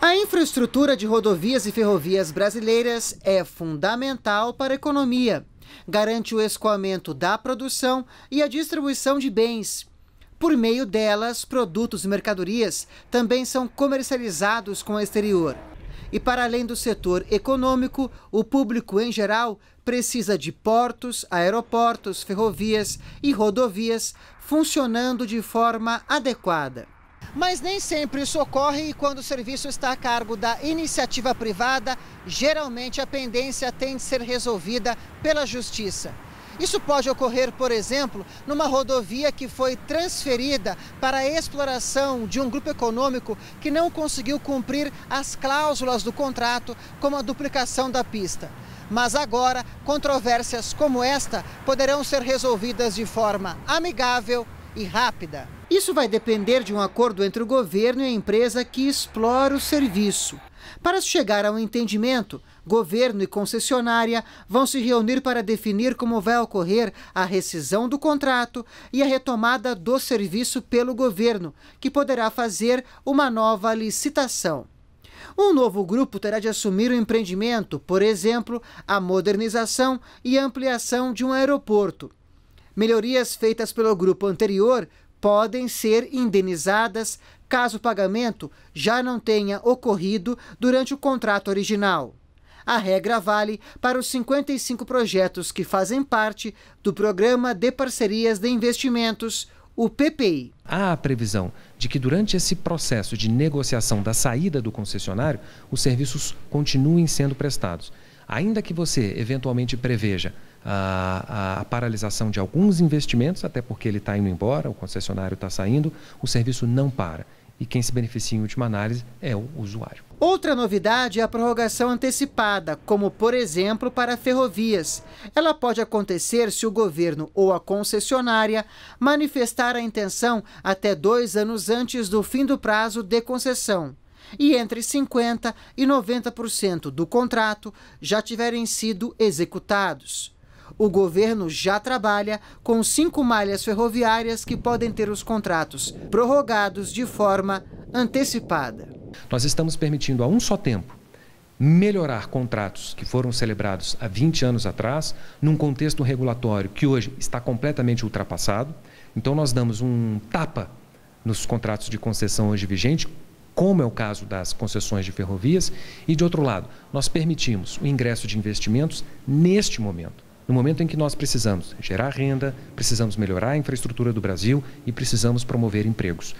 A infraestrutura de rodovias e ferrovias brasileiras é fundamental para a economia. Garante o escoamento da produção e a distribuição de bens. Por meio delas, produtos e mercadorias também são comercializados com o exterior. E para além do setor econômico, o público em geral precisa de portos, aeroportos, ferrovias e rodovias funcionando de forma adequada. Mas nem sempre isso ocorre e quando o serviço está a cargo da iniciativa privada, geralmente a pendência tem de ser resolvida pela Justiça. Isso pode ocorrer, por exemplo, numa rodovia que foi transferida para a exploração de um grupo econômico que não conseguiu cumprir as cláusulas do contrato, como a duplicação da pista. Mas agora, controvérsias como esta poderão ser resolvidas de forma amigável e rápida. Isso vai depender de um acordo entre o governo e a empresa que explora o serviço. Para chegar a um entendimento, governo e concessionária vão se reunir para definir como vai ocorrer a rescisão do contrato e a retomada do serviço pelo governo, que poderá fazer uma nova licitação. Um novo grupo terá de assumir o empreendimento, por exemplo, a modernização e ampliação de um aeroporto. Melhorias feitas pelo grupo anterior podem ser indenizadas caso o pagamento já não tenha ocorrido durante o contrato original. A regra vale para os 55 projetos que fazem parte do Programa de Parcerias de Investimentos, o PPI. Há a previsão de que durante esse processo de negociação da saída do concessionário, os serviços continuem sendo prestados ainda que você eventualmente preveja a, a, paralisação de alguns investimentos, até porque ele está indo embora, o concessionário está saindo, o serviço não para. E quem se beneficia em última análise é o usuário. Outra novidade é a prorrogação antecipada, como por exemplo para ferrovias. Ela pode acontecer se o governo ou a concessionária manifestar a intenção até dois anos antes do fim do prazo de concessão e entre 50% e 90% do contrato já tiverem sido executados. O governo já trabalha com cinco malhas ferroviárias que podem ter os contratos prorrogados de forma antecipada. Nós estamos permitindo a um só tempo melhorar contratos que foram celebrados há 20 anos atrás, num contexto regulatório que hoje está completamente ultrapassado. Então, nós damos um tapa nos contratos de concessão hoje vigente, como é o caso das concessões de ferrovias, e de outro lado, nós permitimos o ingresso de investimentos neste momento, no momento em que nós precisamos gerar renda, precisamos melhorar a infraestrutura do Brasil e precisamos promover empregos.